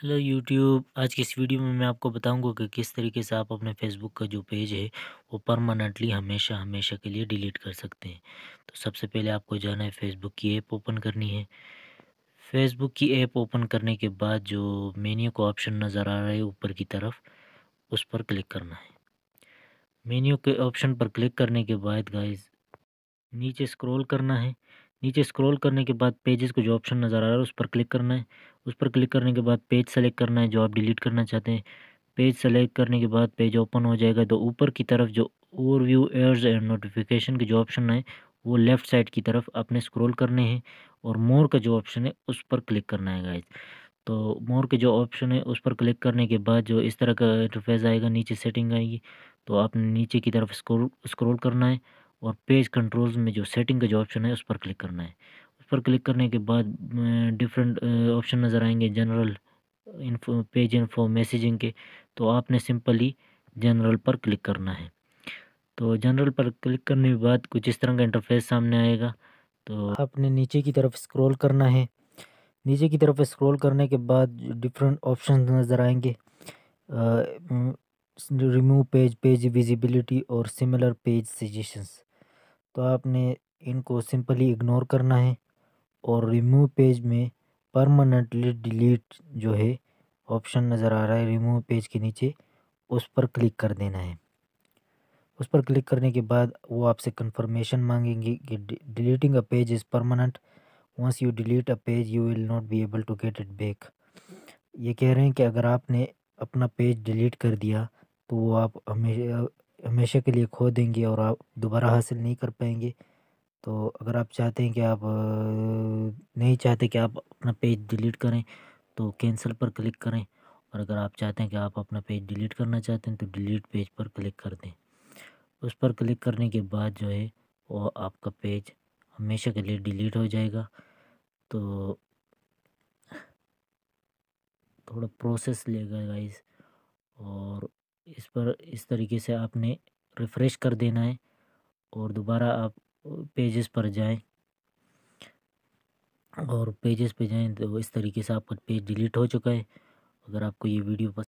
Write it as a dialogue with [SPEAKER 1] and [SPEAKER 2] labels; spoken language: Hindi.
[SPEAKER 1] हेलो यूट्यूब आज की इस वीडियो में मैं आपको बताऊंगा कि किस तरीके से आप अपने फेसबुक का जो पेज है वो परमानेंटली हमेशा हमेशा के लिए डिलीट कर सकते हैं तो सबसे पहले आपको जाना है फेसबुक की ऐप ओपन करनी है फेसबुक की ऐप ओपन करने के बाद जो मेन्यू का ऑप्शन नज़र आ रहा है ऊपर की तरफ उस पर क्लिक करना है मेन्यू के ऑप्शन पर क्लिक करने के बाद गाइज नीचे स्क्रोल करना है नीचे स्क्रॉल करने के बाद पेजेस को जो ऑप्शन नज़र आ रहा है उस पर क्लिक करना है उस पर क्लिक करने के बाद पेज सेलेक्ट करना है जो आप डिलीट करना चाहते हैं पेज सेलेक्ट करने के बाद पेज ओपन हो जाएगा तो ऊपर की तरफ जो overview airs and notification के जो ऑप्शन है वो लेफ़्ट साइड की तरफ आपने स्क्रॉल करने हैं और मोर का जो ऑप्शन है उस पर क्लिक करना है गाइज तो मोर के जो ऑप्शन है उस पर क्लिक करने के बाद जो इस तरह का इंटरफेस आएगा नीचे सेटिंग आएगी तो आपने नीचे की तरफ स्क्रोल स्क्रोल करना है और पेज कंट्रोल्स में जो सेटिंग का जो ऑप्शन है उस पर क्लिक करना है उस पर क्लिक करने के बाद डिफरेंट ऑप्शन नज़र आएंगे general info page info messaging के तो आपने सिंपली जनरल पर क्लिक करना है तो जनरल पर क्लिक करने के बाद कुछ इस तरह का इंटरफेस सामने आएगा तो आपने नीचे की तरफ स्क्रॉल करना है नीचे की तरफ स्क्रॉल करने के बाद डिफरेंट ऑप्शन नज़र आएंगे रिमूव पेज पेज विजिबिलिटी और सिमिलर पेज सजेशंस तो आपने इनको सिंपली इग्नोर करना है और रिमूव पेज में परमानेंटली डिलीट जो है ऑप्शन नज़र आ रहा है रिमूव पेज के नीचे उस पर क्लिक कर देना है उस पर क्लिक करने के बाद वो आपसे कंफर्मेशन मांगेंगे कि deleting a page is permanent once you delete a page you will not be able to get it back ये कह रहे हैं कि अगर आपने अपना पेज डिलीट कर दिया तो वो आप हमेशा हमेशा के लिए खो देंगे और आप दोबारा हासिल नहीं कर पाएंगे तो अगर आप चाहते हैं कि आप नहीं चाहते कि आप अपना पेज डिलीट करें तो कैंसिल पर क्लिक करें और अगर आप चाहते हैं कि आप अपना पेज डिलीट करना चाहते हैं तो डिलीट पेज पर क्लिक कर दें उस पर क्लिक करने के बाद जो है वो आपका पेज हमेशा के लिए डिलीट हो जाएगा तो थोड़ा प्रोसेस लेगा गाइस और इस पर इस तरीके से आपने रिफ़्रेश कर देना है और दोबारा आप पेजेस पर जाएं और पेजेस पे जाएं तो इस तरीके से आपका पेज डिलीट हो चुका है अगर आपको ये वीडियो पस